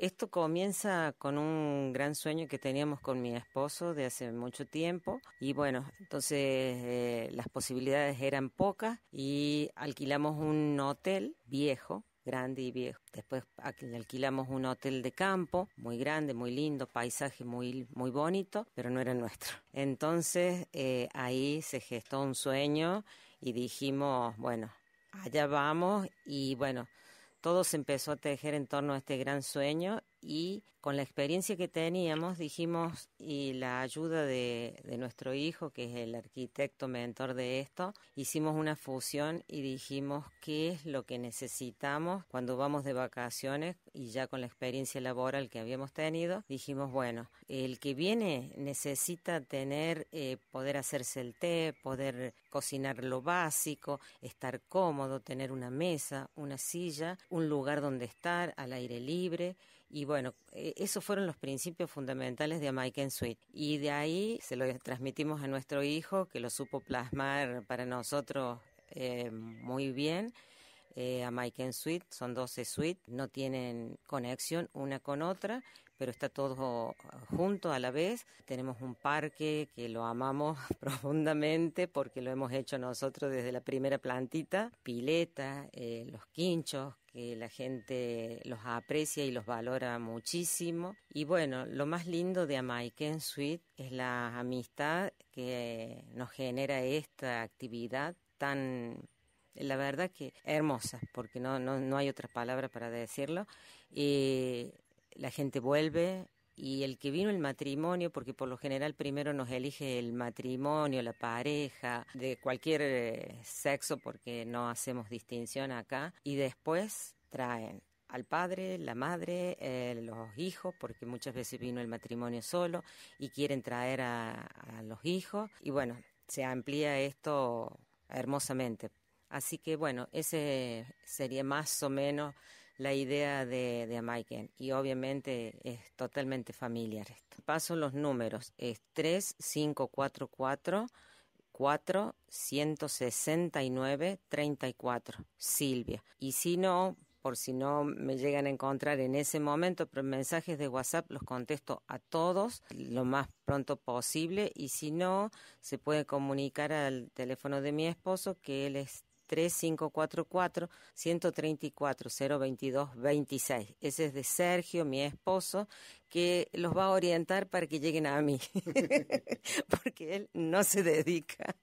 Esto comienza con un gran sueño que teníamos con mi esposo de hace mucho tiempo y bueno, entonces eh, las posibilidades eran pocas y alquilamos un hotel viejo grande y viejo. Después alquilamos un hotel de campo, muy grande, muy lindo, paisaje muy, muy bonito, pero no era nuestro. Entonces eh, ahí se gestó un sueño y dijimos, bueno, allá vamos y bueno, todo se empezó a tejer en torno a este gran sueño y con la experiencia que teníamos dijimos y la ayuda de, nuestro hijo, que es el arquitecto mentor de esto, hicimos una fusión y dijimos qué es lo que necesitamos cuando vamos de vacaciones y ya con la experiencia laboral que habíamos tenido, dijimos, bueno, el que viene necesita tener, eh, poder hacerse el té, poder cocinar lo básico, estar cómodo, tener una mesa, una silla, un lugar donde estar al aire libre y bueno, eh, esos fueron los principios fundamentales de American Sweet. Y de ahí se lo transmitimos a nuestro hijo, que lo supo plasmar para nosotros eh, muy bien eh, Suite, son 12 suites, no tienen conexión una con otra, pero está todo uh, junto a la vez. Tenemos un parque que lo amamos profundamente porque lo hemos hecho nosotros desde la primera plantita, pileta, eh, los quinchos, que la gente los aprecia y los valora muchísimo. Y bueno, lo más lindo de Amaiken Suite es la amistad que nos genera esta actividad tan la verdad que hermosa, porque no, no, no hay otra palabra para decirlo. ...y la gente vuelve y el que vino el matrimonio, porque por lo general primero nos elige el matrimonio, la pareja, de cualquier eh, sexo, porque no hacemos distinción acá, y después traen al padre, la madre, eh, los hijos, porque muchas veces vino el matrimonio solo y quieren traer a los hijos. Y bueno, se amplía esto hermosamente. Así que bueno, ese sería más o menos la idea de, de Y obviamente es totalmente familiar esto. Paso los números. Es 3544 4169 34 Silvia. Y si no, por si no me llegan a encontrar en ese momento, pero mensajes de WhatsApp los contesto a todos lo más pronto posible y si no, se puede comunicar al teléfono de mi esposo que él es 3544 134 022 26. Ese es de Sergio, mi esposo, que los va a orientar para que lleguen a mí, porque él no se dedica